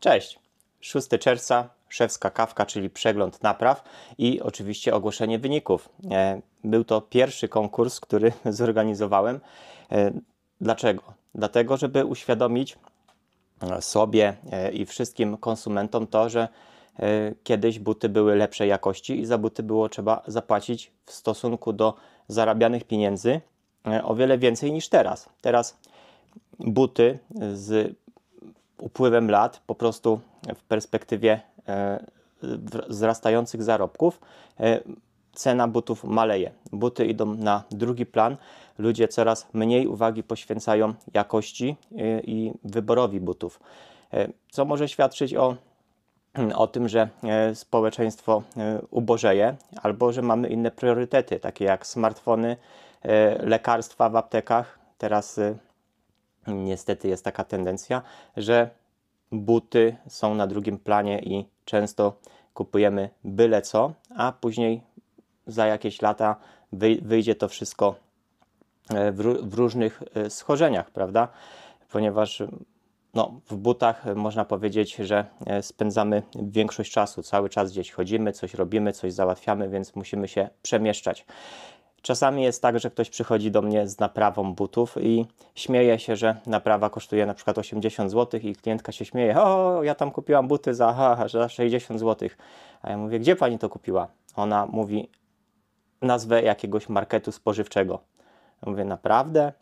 Cześć! 6 czerwca, szewska kawka, czyli przegląd napraw i oczywiście ogłoszenie wyników. E, był to pierwszy konkurs, który zorganizowałem. E, dlaczego? Dlatego, żeby uświadomić e, sobie i wszystkim konsumentom to, że kiedyś buty były lepszej jakości i za buty było trzeba zapłacić w stosunku do zarabianych pieniędzy o wiele więcej niż teraz. Teraz buty z upływem lat, po prostu w perspektywie e, wzrastających zarobków, e, cena butów maleje. Buty idą na drugi plan. Ludzie coraz mniej uwagi poświęcają jakości e, i wyborowi butów, co może świadczyć o, o tym, że społeczeństwo ubożeje albo że mamy inne priorytety, takie jak smartfony, lekarstwa w aptekach. Teraz niestety jest taka tendencja, że buty są na drugim planie i często kupujemy byle co, a później za jakieś lata wyjdzie to wszystko e, w, różnych e, schorzeniach, prawda? Ponieważ no, w butach można powiedzieć, że e, spędzamy większość czasu, cały czas gdzieś chodzimy, coś robimy, coś załatwiamy, więc musimy się przemieszczać. Czasami jest tak, że ktoś przychodzi do mnie z naprawą butów i śmieje się, że naprawa kosztuje na przykład 80 zł i klientka się śmieje, o, ja tam kupiłam buty za, ha, za 60 zł. A ja mówię, gdzie pani to kupiła? Ona mówi nazwę jakiegoś marketu spożywczego. Ja mówię, naprawdę?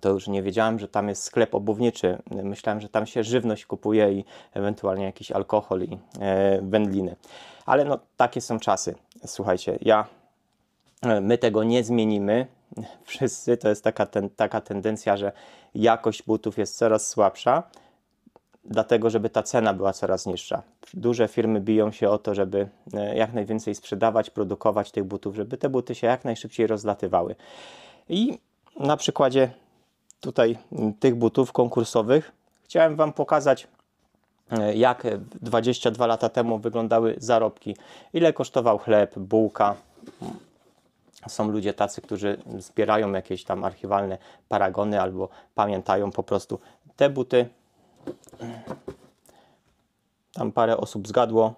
To już nie wiedziałem, że tam jest sklep obuwniczy. Myślałem, że tam się żywność kupuje i ewentualnie jakiś alkohol i e, wędliny. Ale no, takie są czasy. Słuchajcie, ja E, my tego nie zmienimy. Wszyscy to jest taka, ten, taka tendencja, że jakość butów jest coraz słabsza, dlatego żeby ta cena była coraz niższa. Duże firmy biją się o to, żeby e, jak najwięcej sprzedawać, produkować tych butów, żeby te buty się jak najszybciej rozlatywały. I na przykładzie tutaj tych butów konkursowych chciałem Wam pokazać, e, jak 22 lata temu wyglądały zarobki, ile kosztował chleb, bułka, są ludzie tacy, którzy zbierają jakieś tam archiwalne paragony albo pamiętają po prostu te buty. Tam parę osób zgadło.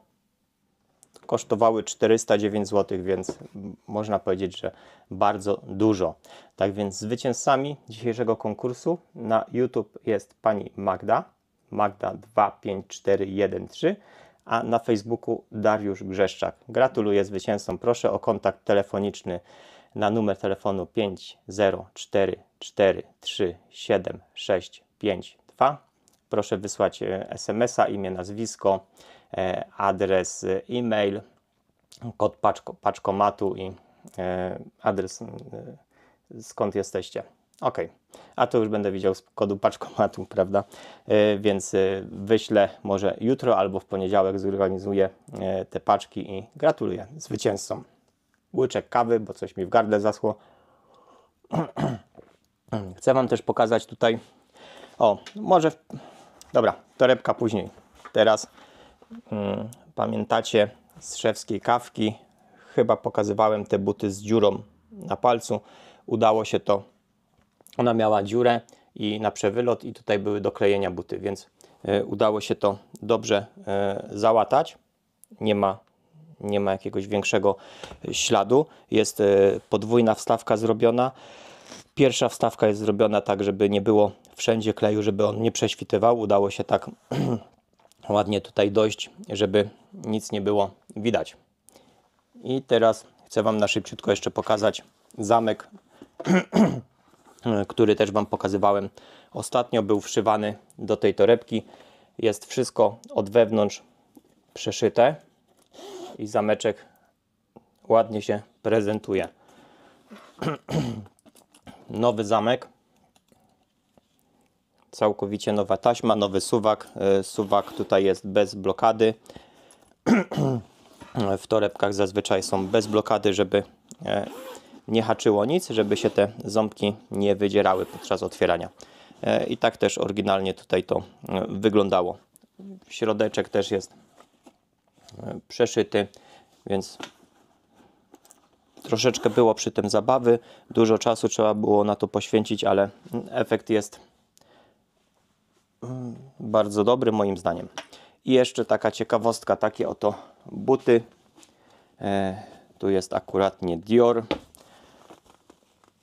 Kosztowały 409 zł, więc można powiedzieć, że bardzo dużo. Tak więc zwycięzcami dzisiejszego konkursu na YouTube jest pani Magda. Magda 25413 a na Facebooku Dariusz Grzeszczak. Gratuluję zwycięzcom. Proszę o kontakt telefoniczny na numer telefonu 504437652. Proszę wysłać e, SMS-a, imię, nazwisko, e, adres e, e-mail, kod paczkomatu i adres skąd jesteście. OK. A to już będę widział z kodu paczkomatu, prawda? E, więc e, wyślę może jutro albo w poniedziałek zorganizuję e, te paczki i gratuluję zwycięzcom. Łyczek kawy, bo coś mi w gardle zasło. Chcę Wam też pokazać tutaj. O, może. Dobra, torebka później. Teraz hmm, pamiętacie z szewskiej kawki. Chyba pokazywałem te buty z dziurą na palcu. Udało się to ona miała dziurę i na przewylot i tutaj były doklejenia buty, więc e, udało się to dobrze e, załatać. Nie ma, nie ma jakiegoś większego e, śladu. Jest podwójna wstawka zrobiona. Pierwsza wstawka jest zrobiona tak, żeby nie było wszędzie kleju, żeby on nie prześwitywał. Udało się tak ładnie tutaj dojść, żeby nic nie było widać. I teraz chcę Wam na szybciutko jeszcze pokazać zamek E, który też Wam pokazywałem ostatnio, był wszywany do tej torebki. Jest wszystko od wewnątrz przeszyte i zameczek ładnie się prezentuje. Nowy zamek, całkowicie nowa taśma, nowy suwak. E, suwak tutaj jest bez blokady. W torebkach zazwyczaj są bez blokady, żeby e, nie haczyło nic, żeby się te ząbki nie wydzierały podczas otwierania. E, I tak też oryginalnie tutaj to e, wyglądało. Środeczek też jest e, przeszyty, więc troszeczkę było przy tym zabawy. Dużo czasu trzeba było na to poświęcić, ale mm, efekt jest mm, bardzo dobry moim zdaniem. I jeszcze taka ciekawostka, takie oto buty. Tu jest akuratnie Dior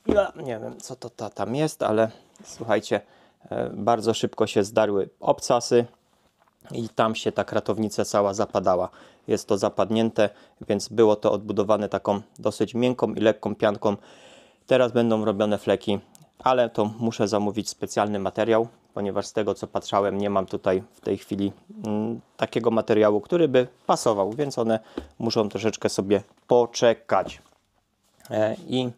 ja nie wiem, co to, tam jest, ale słuchajcie, e, bardzo szybko się zdarły obcasy i tam się ta kratownica cała zapadała. Jest to zapadnięte, więc było to odbudowane taką dosyć miękką i lekką pianką. Teraz będą robione fleki, ale to muszę zamówić specjalny materiał, ponieważ z tego co patrzałem nie mam tutaj w tej chwili mm, takiego materiału, który by pasował, więc one muszą troszeczkę sobie poczekać. E, I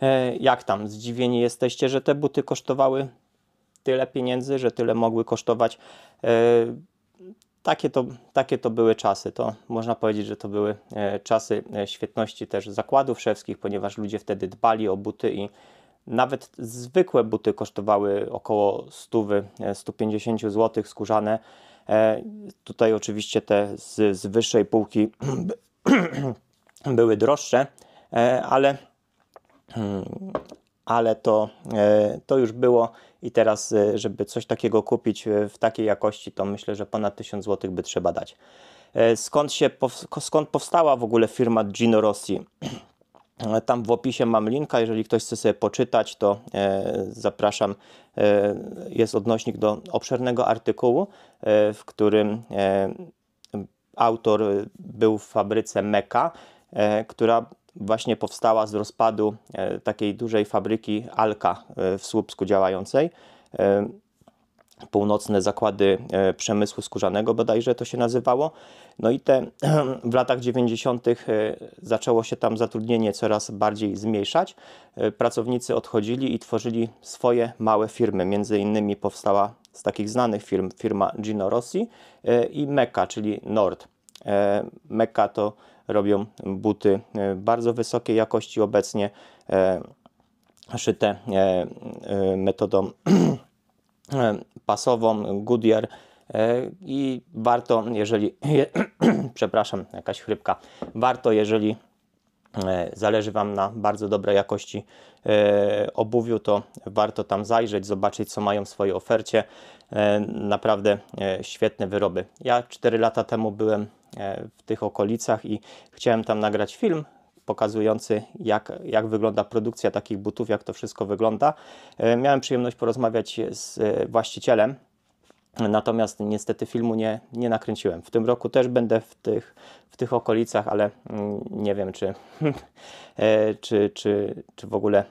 E, jak tam? Zdziwieni jesteście, że te buty kosztowały tyle pieniędzy, że tyle mogły kosztować. E, takie to, takie to były czasy. To można powiedzieć, że to były e, czasy świetności też zakładów szewskich, ponieważ ludzie wtedy dbali o buty i nawet zwykłe buty kosztowały około 100, 150 zł skórzane. Tutaj oczywiście te z, z wyższej półki były droższe, ale Hmm, ale to, e, to już było i teraz, e, żeby coś takiego kupić e, w takiej jakości, to myślę, że ponad 1000 zł by trzeba dać. Skąd, się, skąd powstała w ogóle firma Gino Rossi? Tam w opisie mam linka, jeżeli ktoś chce sobie poczytać, to zapraszam. jest odnośnik do obszernego artykułu, w którym autor był w fabryce Meka, która właśnie powstała z rozpadu e, takiej dużej fabryki Alka e, w Słupsku działającej. E, północne zakłady przemysłu skórzanego bodajże to się nazywało. No i te w latach 90. zaczęło się tam zatrudnienie coraz bardziej zmniejszać. Pracownicy odchodzili i tworzyli swoje małe firmy. Między innymi powstała z takich znanych firm firma Gino Rossi i Mecca, czyli Nord. Mecca to robią buty e, bardzo wysokiej jakości obecnie, e, szyte e, metodą pasową Goodyear i warto, jeżeli przepraszam, jakaś chrypka, warto, jeżeli zależy Wam na bardzo dobrej jakości obuwiu, to warto tam zajrzeć, zobaczyć co mają w swojej ofercie. Naprawdę świetne wyroby. Ja 4 lata temu byłem E, w tych okolicach i chciałem tam nagrać film pokazujący, jak, jak wygląda produkcja takich butów, jak to wszystko wygląda. E, miałem przyjemność porozmawiać z e, właścicielem Natomiast niestety filmu nie, nie nakręciłem. W tym roku też będę w tych, w tych okolicach, ale mm, nie wiem, czy, czy, czy, czy w ogóle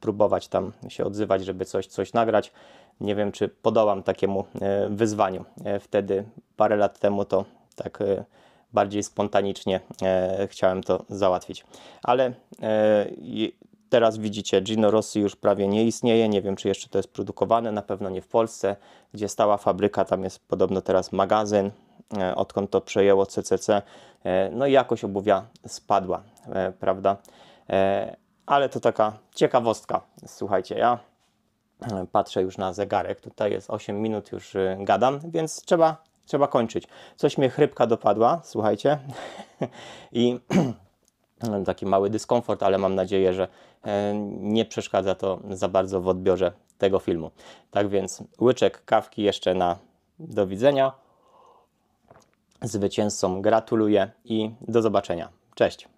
próbować tam się odzywać, żeby coś, coś nagrać. Nie wiem, czy podołam takiemu wyzwaniu. Wtedy parę lat temu to tak e, bardziej spontanicznie e, chciałem to załatwić. Ale e, teraz widzicie, Gino Rossi już prawie nie istnieje. Nie wiem, czy jeszcze to jest produkowane, na pewno nie w Polsce, gdzie stała fabryka. Tam jest podobno teraz magazyn, odkąd to przejęło CCC. No i jakość obuwia spadła, prawda? Ale to taka ciekawostka. Słuchajcie, ja patrzę już na zegarek. Tutaj jest 8 minut, już gadam, więc trzeba trzeba kończyć. Coś mnie chrypka dopadła, słuchajcie. I taki mały dyskomfort, ale mam nadzieję, że e, nie przeszkadza to za bardzo w odbiorze tego filmu. Tak więc łyczek kawki jeszcze na do widzenia. Zwycięzcom gratuluję i do zobaczenia. Cześć.